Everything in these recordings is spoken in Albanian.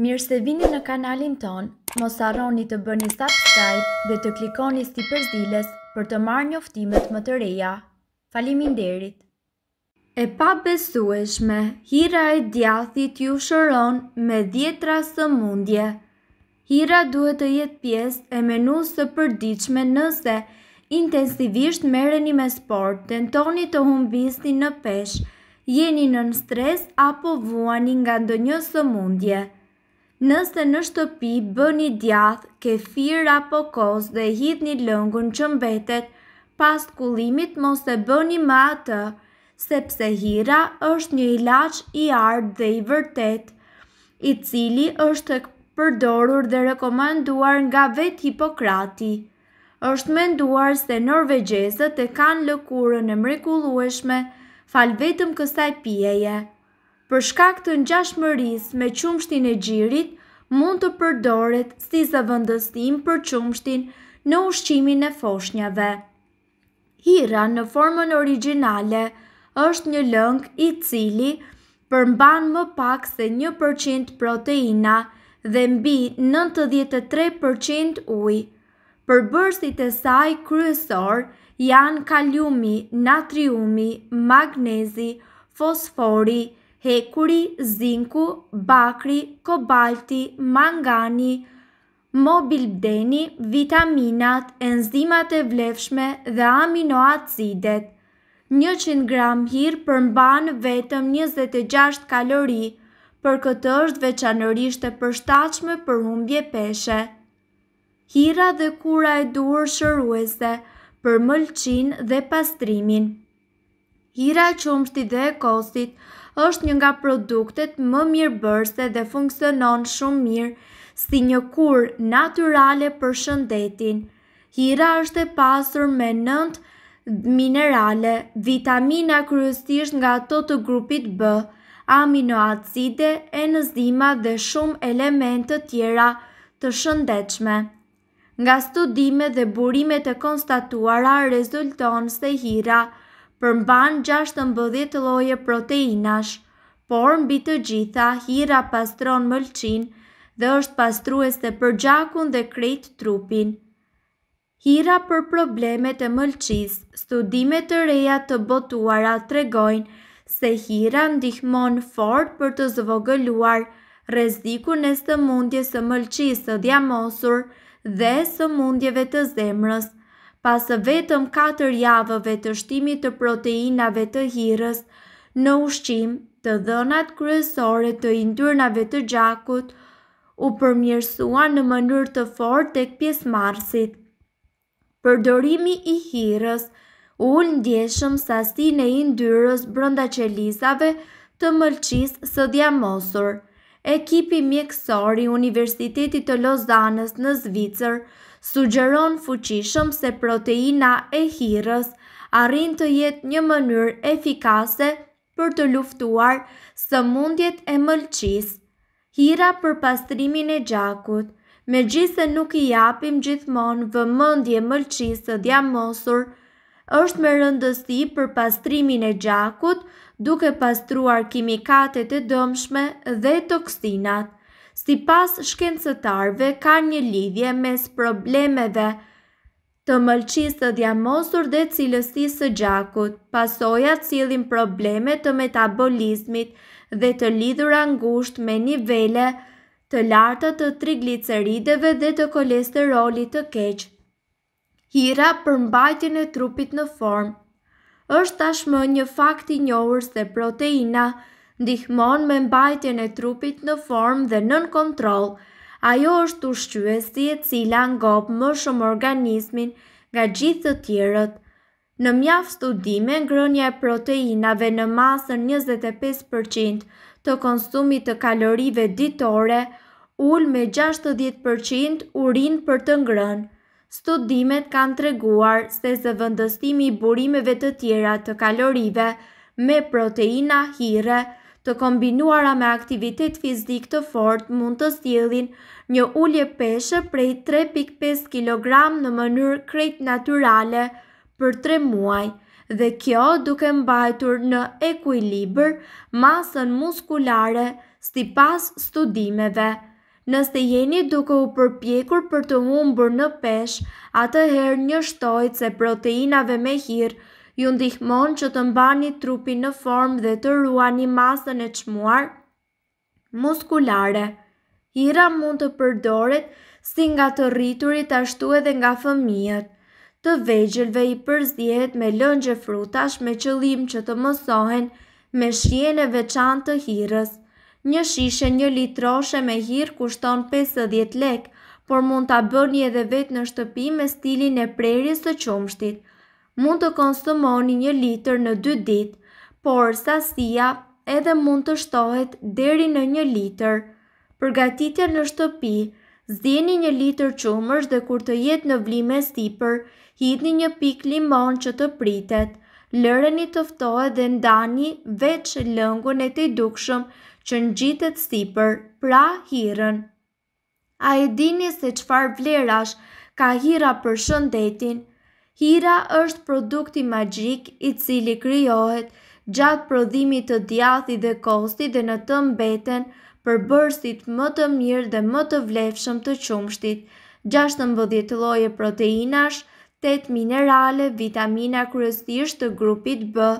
Mirë se vini në kanalin ton, mos arroni të bëni subscribe dhe të klikoni listi përzilës për të marrë një më të reja. Falimin derit! E pa besueshme, hira e djathit ju shëron me djetra së mundje. Hira duhet të jetë pjesë e menu së përdiqme nëse intensivisht mereni me sport, tentoni të humbisti në peshë, jeni në në stres apo vuani nga ndonjë së mundje. Nëse në shtëpi bëni djath, kefir apo kos dhe hidhni lëngun që mbetet, pas kulimit mos e bëni ma atë, sepse hira është një ilaq i ardë dhe i vërtet, i cili është përdorur dhe rekomanduar nga vet Hipokrati. është menduar se norvegjezët e kanë lëkurën e mrekulueshme, fal vetëm kësaj pjeje për shkak të ngjashmërisë me qumshtin e xhirit, mund të përdoret si zëvendësim për qumshtin në ushqimin e foshnjave. Hira në formën origjinale është një lëng i cili përmban më pak se 1% proteina dhe mbi 93% ujë. Përbërësit e saj kryesor janë kaliumi, natriumi, magnezi, fosfori, hekuri, zinku, bakri, kobalti, mangani, mobildeni, vitaminat, enzimat e vlefshme dhe aminoacidet. 100 gram hirë përmban vetëm 26 kalori, për këtë është veçanërisht e përshtatshme për humbje peshe. Hira dhe kura e duhur shëruese për mëlqin dhe pastrimin. Hira e qumshti dhe e kostit është një nga produktet më mirë bërse dhe funksionon shumë mirë si një kur naturale për shëndetin. Hira është e pasur me nëndë minerale, vitamina kryesisht nga ato të grupit B, aminoacide, enzima dhe shumë elemente tjera të shëndetshme. Nga studime dhe burimet e konstatuara rezulton se hira është përmban 16 loje proteinash, por mbi të gjitha hira pastron mëlqin dhe është pastrues të përgjakun dhe krejt trupin. Hira për problemet e mëlqis, studime të reja të botuara tregojnë se hira ndihmon fort për të zvogëluar rezikun e së mundje së mëlqis të djamosur dhe së mundjeve të zemrës, pas vetëm 4 javëve të shtimit të proteinave të hirës në ushqim të dhënat kryesore të indyrnave të gjakut u përmjërsua në mënyrë të fort të këpjes marsit. Përdorimi i hirës u në djeshëm sasti në indyrës brënda qelizave të mëlqis së djamosur. Ekipi mjekësori Universitetit të Lozanës në Zvicër, sugjeron fuqishëm se proteina e hirës arrin të jetë një mënyrë efikase për të luftuar së mundjet e mëlqis. Hira për pastrimin e gjakut, me gjithë nuk i japim gjithmonë vëmëndje mëlqis të djamosur, është me rëndësi për pastrimin e gjakut duke pastruar kimikatet e dëmshme dhe toksinat si pas shkencëtarve, ka një lidhje mes problemeve të mëlqisë të djamosur dhe cilësisë së gjakut, pasoja cilin probleme të metabolizmit dhe të lidhura ngusht me nivele të larta të triglicerideve dhe të kolesterolit të keq. Hira për mbajtjën e trupit në formë është tashmë një fakt i njohur se proteina ndihmon me mbajtjen e trupit në formë dhe nën kontroll. Ajo është ushqyesi e cila ngop më shumë organizmin nga gjithë të tjerët. Në mjaft studime, ngrënia e proteinave në masën 25% të konsumit të kalorive ditore ul me 60% urin për të ngrën. Studimet kanë treguar se zëvendësimi i burimeve të tjera të kalorive me proteina hire të kombinuara me aktivitet fizik të fort mund të stjelin një ullje peshe prej 3.5 kg në mënyrë krejt naturale për 3 muaj, dhe kjo duke mbajtur në ekuilibër masën muskulare si pas studimeve. Nëse jeni duke u përpjekur për të humbur në pesh, atëherë një shtojt se proteinave me hirë ju ndihmon që të mbani trupin në formë dhe të ruani masën e çmuar muskulare. Hira mund të përdoret si nga të rriturit ashtu edhe nga fëmijët. Të vegjelve i përzjet me lëngje frutash me qëllim që të mësohen me shjene e veçan të hirrës. Një shishe një litroshe me hirë kushton 50 lek, por mund të bëni edhe vetë në shtëpi me stilin e prerjes të qumshtit – mund të konsumoni një liter në dy dit, por sasia edhe mund të shtohet deri në një liter. Përgatitja në shtëpi, zdjeni një liter qumërsh dhe kur të jetë në vlime stipër, hitni një pik limon që të pritet, lëreni tëftohet dhe ndani veç lëngun e të i dukshëm që në gjitet stipër, pra hirën. A e dini se qfar vlerash ka hira për shëndetin – Hira është produkti magjik i cili kryohet gjatë prodhimit të djathi dhe kosti dhe në të mbeten për bërësit më të mirë dhe më të vlefshëm të qumshtit, 16 loje proteinash, 8 minerale, vitamina kryesisht të grupit B,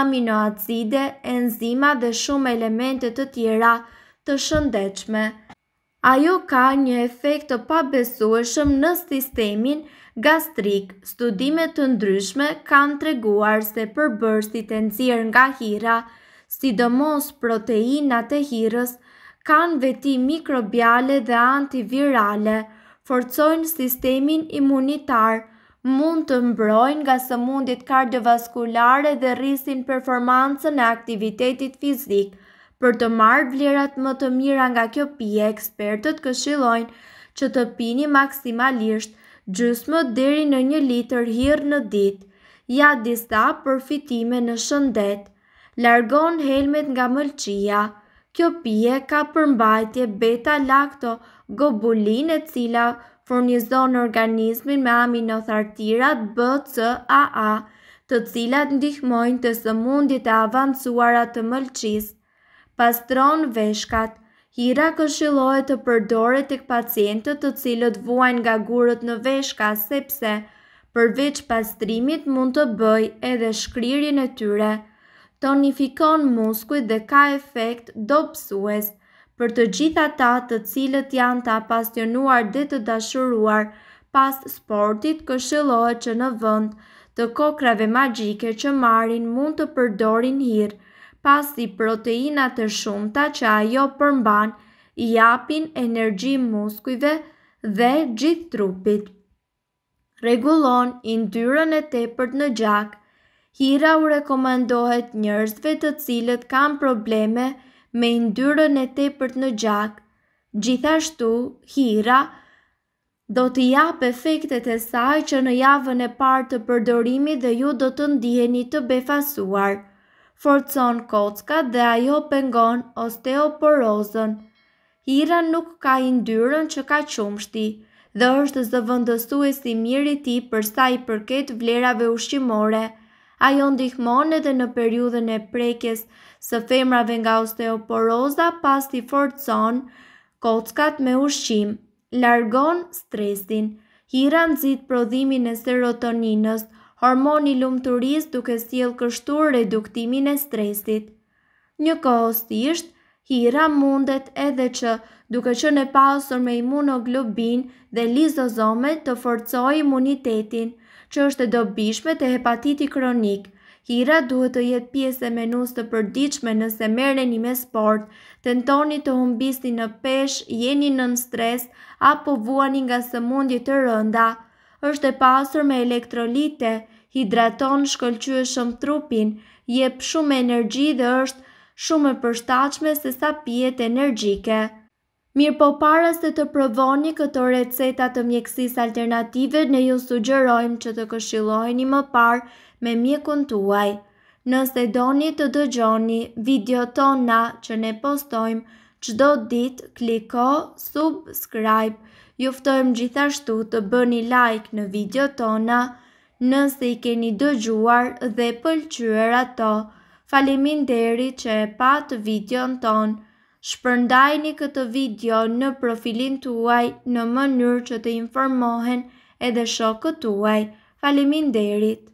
aminoacide, enzima dhe shumë elemente të tjera të shëndechme. Ajo ka një efekt të pabesueshëm në sistemin gastrik, studimet të ndryshme kanë treguar se përbërstit e nëzirë nga hira, sidomos proteinat e hirës, kanë veti mikrobiale dhe antivirale, forcojnë sistemin imunitar, mund të mbrojnë nga mundit kardiovaskulare dhe rrisin performancën e aktivitetit fizik. Për të marrë vlerat më të mira nga kjo pije, ekspertët këshillojnë që të pini maksimalisht gjysmë deri në një liter hirë në ditë, ja disa përfitime në shëndet, largon helmet nga mëlqia, kjo pije ka përmbajtje beta lakto gobulin e cila fornizon organizmin me aminothartirat BCAA, të cilat ndihmojnë të sëmundit e avancuarat të mëlqis, pastron veshkat, Hira këshilohet të përdore të pacientët të cilët vuajn nga gurët në veshka sepse përveç pastrimit mund të bëj edhe shkrirjen e tyre, tonifikon muskuj dhe ka efekt pësues. për të gjitha ta të cilët janë të apasionuar dhe të dashuruar pas sportit këshilohet që në vënd të kokrave magjike që marin mund të përdorin hirë pasi proteinat e shumta që ajo përmban i japin energji muskujve dhe gjithë trupit. Regulon indyrën e tepërt në gjak, hira u rekomendohet njërzve të cilët kanë probleme me indyrën e tepërt në gjak, gjithashtu hira do të jap efektet e saj që në javën e partë të përdorimi dhe ju do të ndiheni të befasuar forcon kocka dhe ajo pengon osteoporozën. Hira nuk ka ndyrën që ka qumshti dhe është zëvëndësu e si mirë i ti përsa i përket vlerave ushqimore. Ajo ndihmon edhe në periudhën e prekjes së femrave nga osteoporoza pas ti forcon kockat me ushqim, largon stresin. Hira nëzit prodhimin e serotoninës, hormoni lumë të rrisë duke s'jelë kështur reduktimin e stresit. Një kohës hira mundet edhe që duke që në pasur me imunoglobin dhe lizozome të forcoj imunitetin, që është dobishme të hepatiti kronik. Hira duhet të jetë pjesë e menus të përdiqme nëse mërën një me sport, të ntoni të humbisti në pesh, jeni në stres, apo vuani nga së mundi të rënda është e pasur me elektrolite, hidraton shkëllqyëshëm trupin, jep shumë energji dhe është shumë e përshtachme se sa pijet energjike. Mirë po para se të provoni këto receta të mjekësis alternative, ne ju sugjerojmë që të këshilojni më parë me mjekun tuaj. Nëse doni të dëgjoni video tona që ne postojmë, qdo dit kliko subscribe juftojmë gjithashtu të bëni like në video tona, nëse i keni dëgjuar dhe pëlqyër ato. Falimin deri që e patë video në tonë. Shpërndajni këtë video në profilin tuaj në mënyrë që të informohen edhe shokët tuaj. Falimin derit.